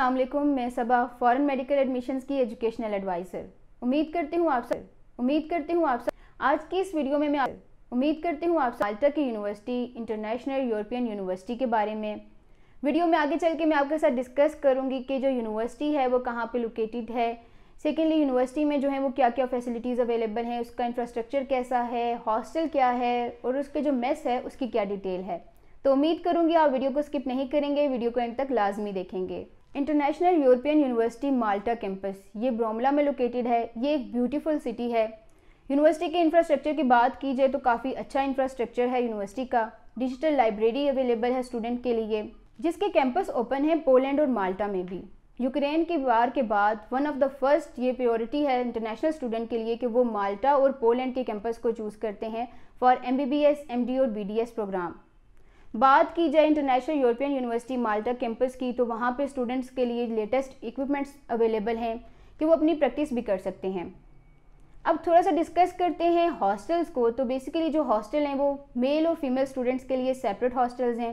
असलम मैं Saba foreign medical admissions की educational advisor उम्मीद करती हूँ आप सब उम्मीद करती हूँ आप सब आज की इस वीडियो में मैं उम्मीद करती हूँ आप साल्टा की यूनिवर्सिटी इंटरनेशनल यूरोपियन यूनिवर्सिटी के बारे में वीडियो में आगे चल के मैं आपके साथ डिस्कस करूँगी कि जो यूनिवर्सिटी है वो कहाँ पर लोकेटेड है सेकेंडली यूनिवर्सिटी में जो है वो क्या क्या फैसिलिटीज़ अवेलेबल हैं उसका इंफ्रास्ट्रक्चर कैसा है हॉस्टल क्या है और उसके जो मेस है उसकी क्या डिटेल है तो उम्मीद करूँगी आप वीडियो को स्किप नहीं करेंगे वीडियो को एंड तक लाजमी देखेंगे international European university Malta campus ये ब्रोमला में लोकेटेड है ये एक ब्यूटीफुल सिटी है यूनिवर्सिटी के इंफ्रास्ट्रक्चर की बात की जाए तो काफ़ी अच्छा इंफ्रास्ट्रक्चर है यूनिवर्सिटी का डिजिटल लाइब्रेरी अवेलेबल है स्टूडेंट के लिए जिसके कैंपस ओपन है पोलैंड और माल्टा में भी यूक्रेन की वार के बाद वन ऑफ द फर्स्ट ये प्योरिटी है इंटरनेशनल स्टूडेंट के लिए कि वो माल्टा और पोलैंड के कैंपस को चूज़ करते हैं for M B B S M D और बी डी एस प्रोग्राम बात की जाए international European university Malta campus की तो वहाँ पर स्टूडेंट्स के लिए लेटेस्ट इक्विपमेंट्स अवेलेबल हैं कि वो अपनी प्रैक्टिस भी कर सकते हैं अब थोड़ा सा डिस्कस करते हैं हॉस्टल्स को तो बेसिकली जो हॉस्टल हैं वो मेल और फीमेल स्टूडेंट्स के लिए सेपरेट हॉस्टल्स हैं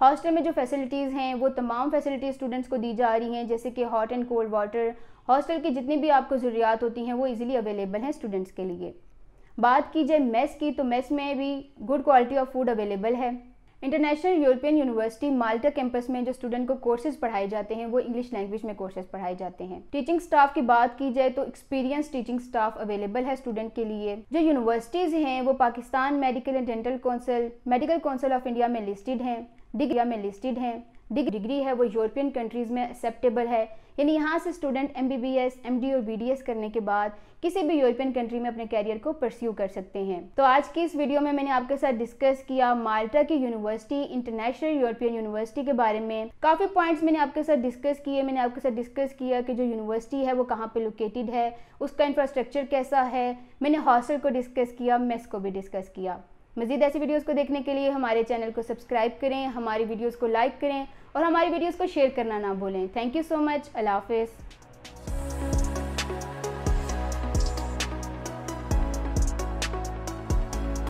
हॉस्टल में जो फैसिलिटीज़ हैं वो तमाम फैसिलिटीज़ स्टूडेंट्स को दी जा रही हैं जैसे कि hot and cold water hostel की जितनी भी आपको ज़रूरियात होती हैं वो इजीली अवेलेबल हैं स्टूडेंट्स के लिए बात की जाए मेस की तो मेस में भी good quality of food available है international European university Malta campus में जो स्टूडेंट को कोर्सेज पढ़ाए जाते हैं वो इंग्लिश लैंग्वेज में कोर्सेज पढ़ाए जाते हैं टीचिंग स्टाफ की बात की जाए तो एक्सपीरियंस टीचिंग स्टाफ अवेलेबल है स्टूडेंट के लिए जो यूनिवर्सिटीज हैं वो Pakistan medical and dental council medical council of India में लिस्टेड हैं डिग्री में लिस्टेड हैं डिग्री है वो यूरोपियन कंट्रीज़ में एक्सेप्टेबल है यानी यहाँ से student M B B S M D और बी डी एस करने के बाद किसी भी यूरोपियन कंट्री में अपने कैरियर को परस्यू कर सकते हैं तो आज की इस वीडियो में मैंने आपके साथ डिस्कस किया माल्टा की यूनिवर्सिटी इंटरनेशनल यूरोपियन यूनिवर्सिटी के बारे में काफ़ी पॉइंट्स मैंने आपके साथ डिस्कस किए मैंने आपके साथ डिस्कस किया कि जो यूनिवर्सिटी है वो कहाँ पर लोकेटेड है उसका इंफ्रास्ट्रक्चर कैसा है मैंने हॉस्टल को डिस्कस किया मेस को भी डिस्कस किया मज़ीद ऐसी वीडियोज़ को देखने के लिए हमारे चैनल को सब्सक्राइब करें हमारी वीडियोज़ को लाइक करें और हमारी वीडियोज़ को शेयर करना ना भूलें थैंक यू सो मच अल्लाह हाफिज़